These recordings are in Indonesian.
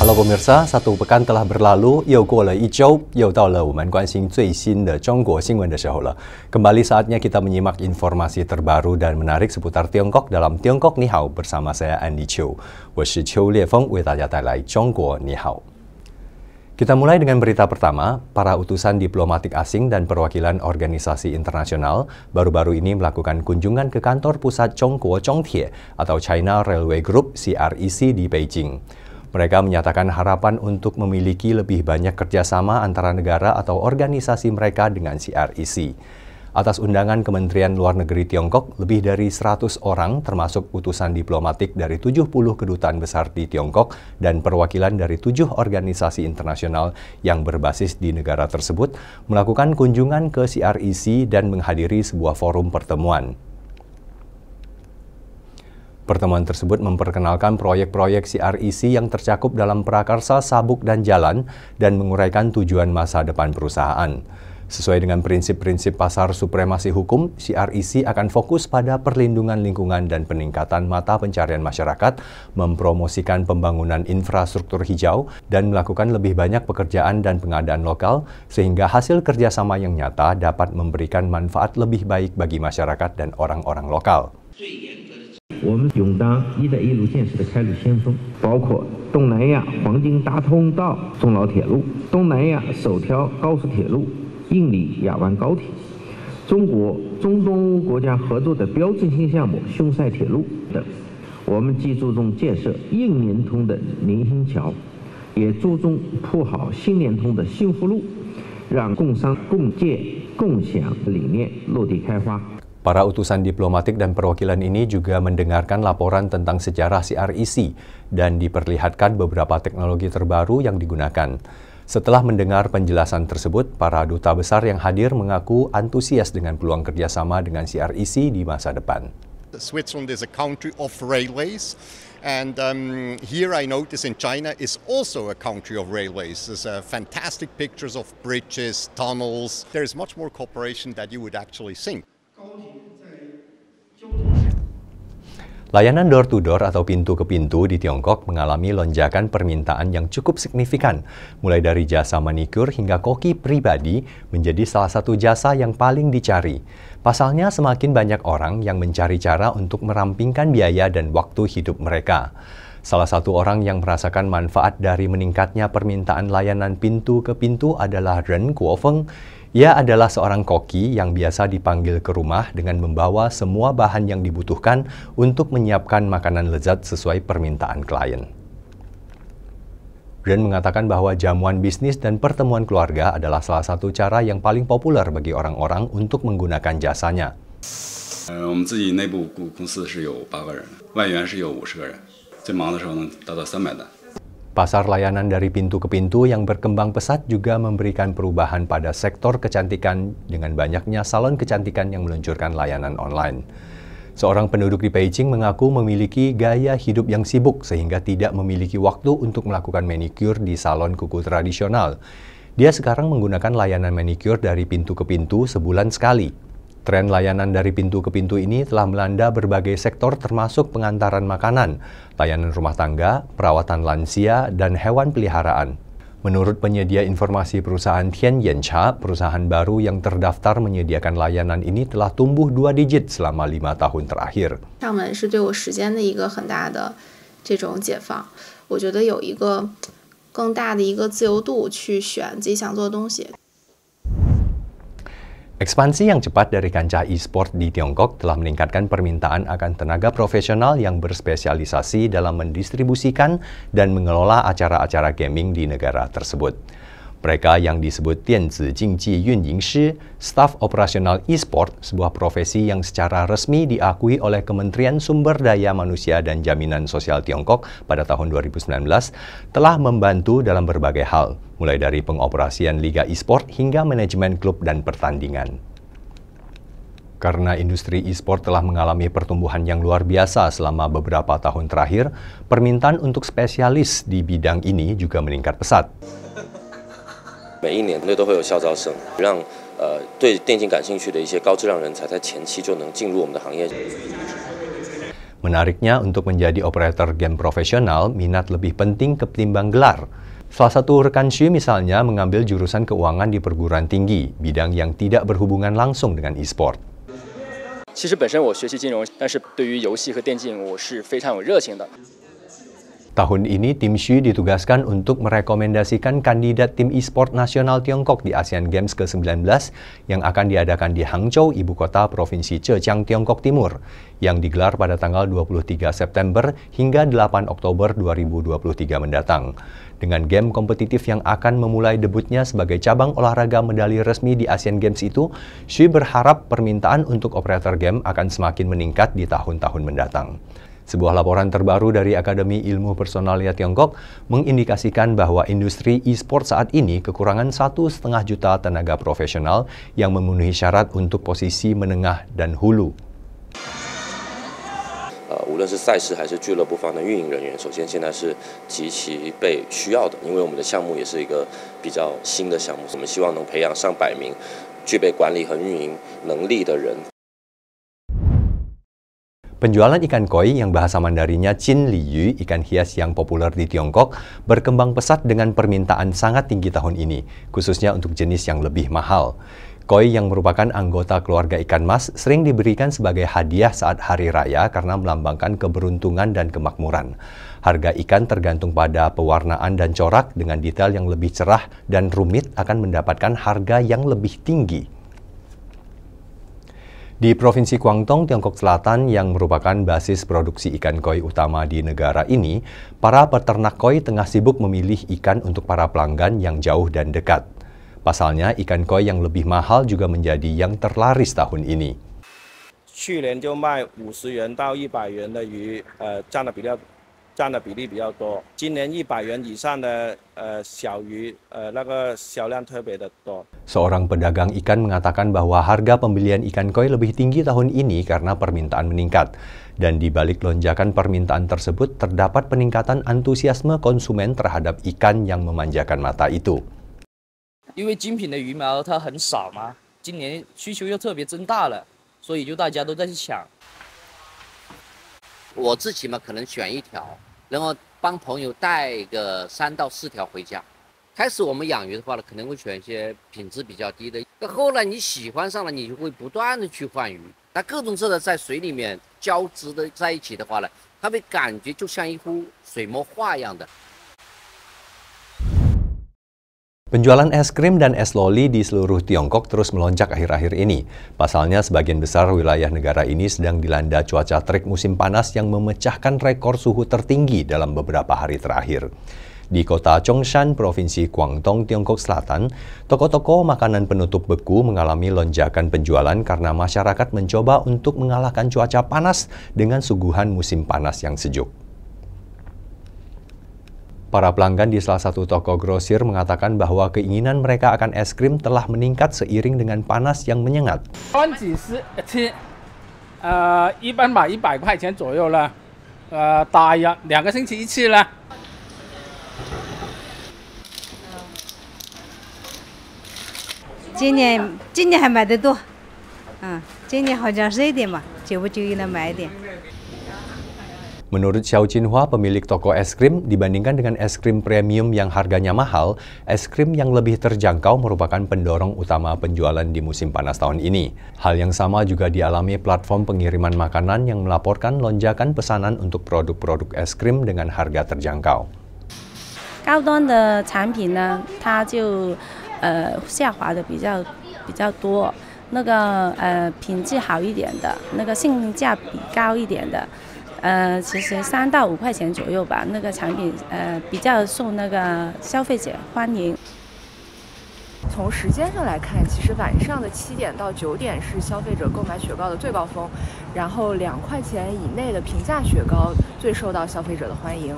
Halo pemirsa, satu pekan telah berlalu. Kembali saatnya kita menyimak informasi terbaru dan menarik seputar Tiongkok dalam Tiongkok Ni bersama saya Andy Chiu，我是邱烈峰，为大家带来中国你好。kita mulai dengan berita pertama, para utusan diplomatik asing dan perwakilan organisasi internasional baru-baru ini melakukan kunjungan ke kantor pusat Chongkuo Chongtie atau China Railway Group CREC e di Beijing. Mereka menyatakan harapan untuk memiliki lebih banyak kerjasama antara negara atau organisasi mereka dengan CREC. Atas undangan Kementerian Luar Negeri Tiongkok, lebih dari 100 orang termasuk utusan diplomatik dari 70 kedutaan besar di Tiongkok dan perwakilan dari 7 organisasi internasional yang berbasis di negara tersebut melakukan kunjungan ke CREC e dan menghadiri sebuah forum pertemuan. Pertemuan tersebut memperkenalkan proyek-proyek CREC e yang tercakup dalam prakarsa sabuk dan jalan dan menguraikan tujuan masa depan perusahaan. Sesuai dengan prinsip-prinsip pasar supremasi hukum, CREC e akan fokus pada perlindungan lingkungan dan peningkatan mata pencarian masyarakat, mempromosikan pembangunan infrastruktur hijau, dan melakukan lebih banyak pekerjaan dan pengadaan lokal, sehingga hasil kerjasama yang nyata dapat memberikan manfaat lebih baik bagi masyarakat dan orang-orang lokal. Kita 印尼亚湾高铁、中国中东国家合作的标志性项目匈塞铁路等，我们既注重建设硬联通的民心桥，也注重铺好新联通的幸福路，让共商共建共享理念落地开花。Para utusan diplomatik dan perwakilan ini juga mendengarkan laporan tentang sejarah c r i c dan diperlihatkan beberapa teknologi terbaru yang digunakan. Setelah mendengar penjelasan tersebut, para duta besar yang hadir mengaku antusias dengan peluang kerjasama dengan CREC e di masa depan. Switzerland is a country of railways. And um, here I notice in China is also a country of railways. There's uh, fantastic pictures of bridges, tunnels. There is much more cooperation that you would actually think. Layanan door-to-door -door atau pintu ke pintu di Tiongkok mengalami lonjakan permintaan yang cukup signifikan, mulai dari jasa manikur hingga koki pribadi menjadi salah satu jasa yang paling dicari. Pasalnya, semakin banyak orang yang mencari cara untuk merampingkan biaya dan waktu hidup mereka. Salah satu orang yang merasakan manfaat dari meningkatnya permintaan layanan pintu ke pintu adalah Ren Kuofeng ia adalah seorang koki yang biasa dipanggil ke rumah dengan membawa semua bahan yang dibutuhkan untuk menyiapkan makanan lezat sesuai permintaan klien. Grant mengatakan bahwa jamuan bisnis dan pertemuan keluarga adalah salah satu cara yang paling populer bagi orang-orang untuk menggunakan jasanya. Uh Pasar layanan dari pintu ke pintu yang berkembang pesat juga memberikan perubahan pada sektor kecantikan dengan banyaknya salon kecantikan yang meluncurkan layanan online. Seorang penduduk di Beijing mengaku memiliki gaya hidup yang sibuk sehingga tidak memiliki waktu untuk melakukan manicure di salon kuku tradisional. Dia sekarang menggunakan layanan manicure dari pintu ke pintu sebulan sekali. Tren layanan dari pintu ke pintu ini telah melanda berbagai sektor termasuk pengantaran makanan, layanan rumah tangga, perawatan lansia, dan hewan peliharaan. Menurut penyedia informasi perusahaan Tianyancha, perusahaan baru yang terdaftar menyediakan layanan ini telah tumbuh dua digit selama lima tahun terakhir. 上门是对我时间的一个很大的这种解放，我觉得有一个更大的一个自由度去选自己想做的东西。Ekspansi yang cepat dari kancah e-sport di Tiongkok telah meningkatkan permintaan akan tenaga profesional yang berspesialisasi dalam mendistribusikan dan mengelola acara-acara gaming di negara tersebut. Mereka yang disebut Tianzi Jingji Yunying Shi, staf operasional e-sport, sebuah profesi yang secara resmi diakui oleh Kementerian Sumber Daya Manusia dan Jaminan Sosial Tiongkok pada tahun 2019, telah membantu dalam berbagai hal, mulai dari pengoperasian liga e-sport hingga manajemen klub dan pertandingan. Karena industri e-sport telah mengalami pertumbuhan yang luar biasa selama beberapa tahun terakhir, permintaan untuk spesialis di bidang ini juga meningkat pesat. Menariknya, untuk menjadi operator game profesional, minat lebih penting ketimbang gelar. Salah satu rekan Xu misalnya mengambil jurusan keuangan di perguruan tinggi, bidang yang tidak berhubungan langsung dengan e-sport. 其实本身我学习金融，但是对于游戏和电竞我是非常有热情的。Tahun ini, tim Xu ditugaskan untuk merekomendasikan kandidat tim e-sport nasional Tiongkok di ASEAN Games ke-19 yang akan diadakan di Hangzhou, ibu kota Provinsi Zhejiang, Tiongkok Timur, yang digelar pada tanggal 23 September hingga 8 Oktober 2023 mendatang. Dengan game kompetitif yang akan memulai debutnya sebagai cabang olahraga medali resmi di ASEAN Games itu, Xu berharap permintaan untuk operator game akan semakin meningkat di tahun-tahun mendatang. Sebuah laporan terbaru dari Akademi Ilmu Personalia Tiongkok mengindikasikan bahwa industri e-sport saat ini kekurangan satu setengah juta tenaga profesional yang memenuhi syarat untuk posisi menengah dan hulu. Uh, 无论是赛事还是俱乐部方的运营人员，首先现在是极其被需要的，因为我们的项目也是一个比较新的项目，我们希望能培养上百名具备管理和运营能力的人。Penjualan ikan koi yang bahasa Mandarinya Chin Li Yu, ikan hias yang populer di Tiongkok, berkembang pesat dengan permintaan sangat tinggi tahun ini, khususnya untuk jenis yang lebih mahal. Koi yang merupakan anggota keluarga ikan mas sering diberikan sebagai hadiah saat hari raya karena melambangkan keberuntungan dan kemakmuran. Harga ikan tergantung pada pewarnaan dan corak dengan detail yang lebih cerah dan rumit akan mendapatkan harga yang lebih tinggi. Di Provinsi Guangdong, Tiongkok Selatan yang merupakan basis produksi ikan koi utama di negara ini, para peternak koi tengah sibuk memilih ikan untuk para pelanggan yang jauh dan dekat. Pasalnya, ikan koi yang lebih mahal juga menjadi yang terlaris tahun ini. 占的比例比较多。今年一百元以上的呃小鱼呃那个销量特别的多。Seorang pedagang ikan mengatakan bahwa harga pembelian ikan koi lebih tinggi tahun ini karena permintaan meningkat. Dan di balik lonjakan permintaan tersebut terdapat peningkatan antusiasme konsumen terhadap ikan yang memanjakan mata itu. 因为精品的鱼苗它很少嘛，今年需求又特别增大了，所以就大家都在去抢。我自己嘛，可能选一条，然后帮朋友带个三到四条回家。开始我们养鱼的话呢，可能会选一些品质比较低的。那后来你喜欢上了，你就会不断的去换鱼。那各种色的在水里面交织的在一起的话呢，它会感觉就像一幅水墨画一样的。Penjualan es krim dan es loli di seluruh Tiongkok terus melonjak akhir-akhir ini. Pasalnya, sebagian besar wilayah negara ini sedang dilanda cuaca terik musim panas yang memecahkan rekor suhu tertinggi dalam beberapa hari terakhir. Di kota Chongshan, Provinsi Guangdong, Tiongkok Selatan, toko-toko makanan penutup beku mengalami lonjakan penjualan karena masyarakat mencoba untuk mengalahkan cuaca panas dengan suguhan musim panas yang sejuk. Para pelanggan di salah satu toko grosir mengatakan bahwa keinginan mereka akan es krim telah meningkat seiring dengan panas yang menyengat. Menurut Xiao Jinhua, pemilik toko es krim, dibandingkan dengan es krim premium yang harganya mahal, es krim yang lebih terjangkau merupakan pendorong utama penjualan di musim panas tahun ini. Hal yang sama juga dialami platform pengiriman makanan yang melaporkan lonjakan pesanan untuk produk-produk es krim dengan harga terjangkau. 呃，其实三到五块钱左右吧，那个产品呃比较受那个消费者欢迎。从时间上来看，其实晚上的七点到九点是消费者购买雪糕的最高峰，然后两块钱以内的平价雪糕最受到消费者的欢迎。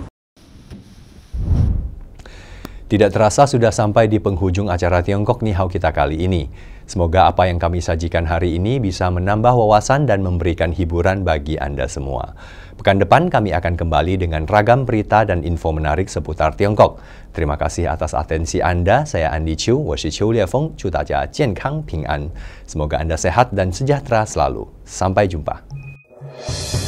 Tidak terasa sudah sampai di penghujung acara Tiongkok Nihao kita kali ini. Semoga apa yang kami sajikan hari ini bisa menambah wawasan dan memberikan hiburan bagi Anda semua. Pekan depan kami akan kembali dengan ragam berita dan info menarik seputar Tiongkok. Terima kasih atas atensi Anda. Saya Andi Chiu, Washi Chiu Liefeng, Cutaja Kang Ping An. Semoga Anda sehat dan sejahtera selalu. Sampai jumpa.